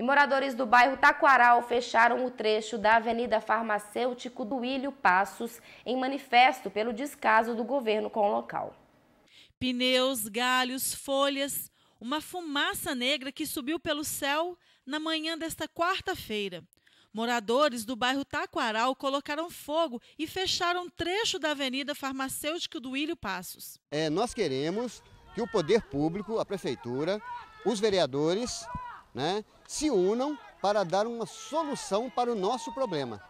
E moradores do bairro Taquaral fecharam o trecho da Avenida Farmacêutico Duílio Passos em manifesto pelo descaso do governo com o local. Pneus, galhos, folhas, uma fumaça negra que subiu pelo céu na manhã desta quarta-feira. Moradores do bairro Taquaral colocaram fogo e fecharam trecho da Avenida Farmacêutico do Ilho Passos. É, nós queremos que o poder público, a prefeitura, os vereadores né, se unam para dar uma solução para o nosso problema.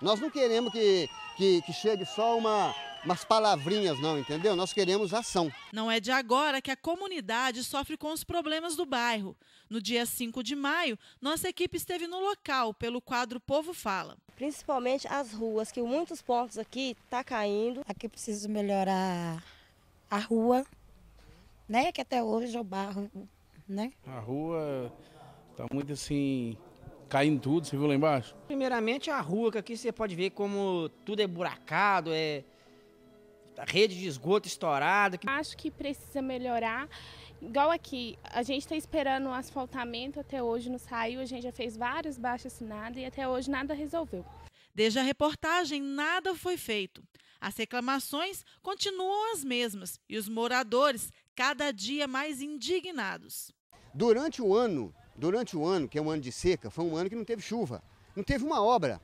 Nós não queremos que, que, que chegue só uma, umas palavrinhas, não, entendeu? Nós queremos ação. Não é de agora que a comunidade sofre com os problemas do bairro. No dia 5 de maio, nossa equipe esteve no local, pelo quadro Povo Fala. Principalmente as ruas, que muitos pontos aqui está caindo. Aqui preciso melhorar a rua, né? Que até hoje é o barro, né? A rua Tá muito assim, caindo tudo, você viu lá embaixo? Primeiramente a rua, que aqui você pode ver como tudo é buracado, é rede de esgoto estourada. Acho que precisa melhorar. Igual aqui, a gente está esperando o asfaltamento, até hoje não saiu, a gente já fez vários baixos assinados e até hoje nada resolveu. Desde a reportagem, nada foi feito. As reclamações continuam as mesmas e os moradores cada dia mais indignados. Durante o ano, Durante o ano, que é um ano de seca, foi um ano que não teve chuva, não teve uma obra,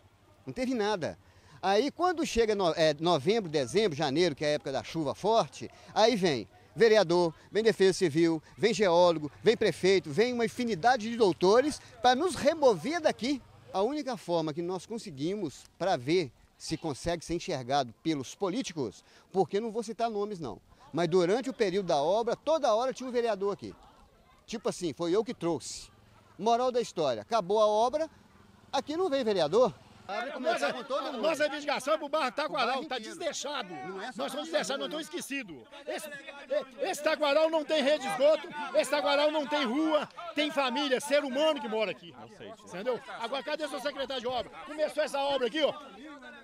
não teve nada. Aí quando chega no, é, novembro, dezembro, janeiro, que é a época da chuva forte, aí vem vereador, vem defesa civil, vem geólogo, vem prefeito, vem uma infinidade de doutores para nos remover daqui. A única forma que nós conseguimos para ver se consegue ser enxergado pelos políticos, porque não vou citar nomes não, mas durante o período da obra, toda hora tinha um vereador aqui. Tipo assim, foi eu que trouxe. Moral da história, acabou a obra, aqui não vem vereador. Nossa, com todo mundo. Nossa investigação é pro barro Taquaral, tá, tá desdeixado. É Nós vamos deixar não estamos esquecidos. Esse, esse não tem rede de esgoto, esse Taguaral não tem rua, tem família, ser humano que mora aqui. Entendeu? Agora, cadê seu secretário de obra? Começou essa obra aqui, ó.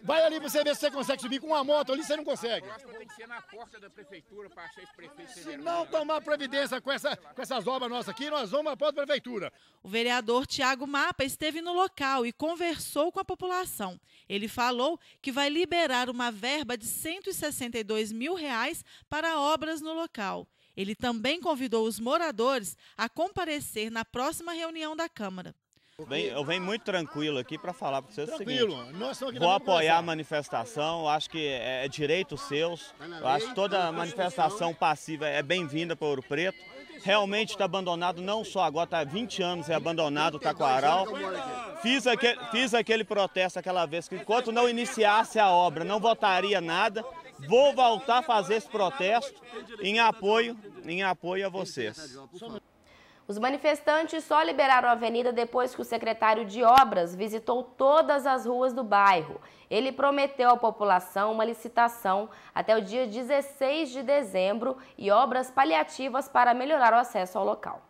Vai ali pra você ver se você consegue subir. Com uma moto ali, você não consegue. Tem que ser na porta da prefeitura para achar esse prefeito. Se não né? tomar providência com, essa, com essas obras nossas aqui, nós vamos à porta da prefeitura. O vereador Tiago Mapa esteve no local e conversou com a população. Ele falou que vai liberar uma verba de 162 mil reais para obras no local. Ele também convidou os moradores a comparecer na próxima reunião da Câmara. Bem, eu venho muito tranquilo aqui para falar para vocês tranquilo, o seguinte, vou apoiar a manifestação, acho que é, é direito seus, acho que toda tá manifestação passiva é bem-vinda para Ouro Preto, realmente está abandonado, não só agora, está 20 anos é abandonado tá o Taquaral. Fiz aquele, fiz aquele protesto aquela vez, que enquanto não iniciasse a obra, não votaria nada. Vou voltar a fazer esse protesto em apoio, em apoio a vocês. Os manifestantes só liberaram a avenida depois que o secretário de obras visitou todas as ruas do bairro. Ele prometeu à população uma licitação até o dia 16 de dezembro e obras paliativas para melhorar o acesso ao local.